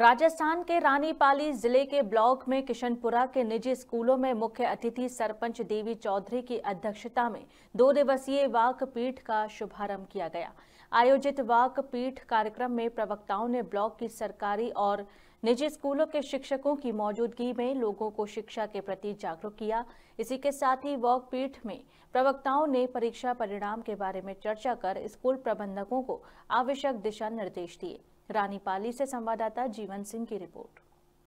राजस्थान के रानीपाली जिले के ब्लॉक में किशनपुरा के निजी स्कूलों में मुख्य अतिथि सरपंच देवी चौधरी की अध्यक्षता में दो दिवसीय वाक पीठ का शुभारंभ किया गया आयोजित वाक पीठ कार्यक्रम में प्रवक्ताओं ने ब्लॉक की सरकारी और निजी स्कूलों के शिक्षकों की मौजूदगी में लोगों को शिक्षा के प्रति जागरूक किया इसी के साथ ही वाक पीठ में प्रवक्ताओं ने परीक्षा परिणाम के बारे में चर्चा कर स्कूल प्रबंधकों को आवश्यक दिशा निर्देश दिए रानीपाली से संवाददाता जीवन सिंह की रिपोर्ट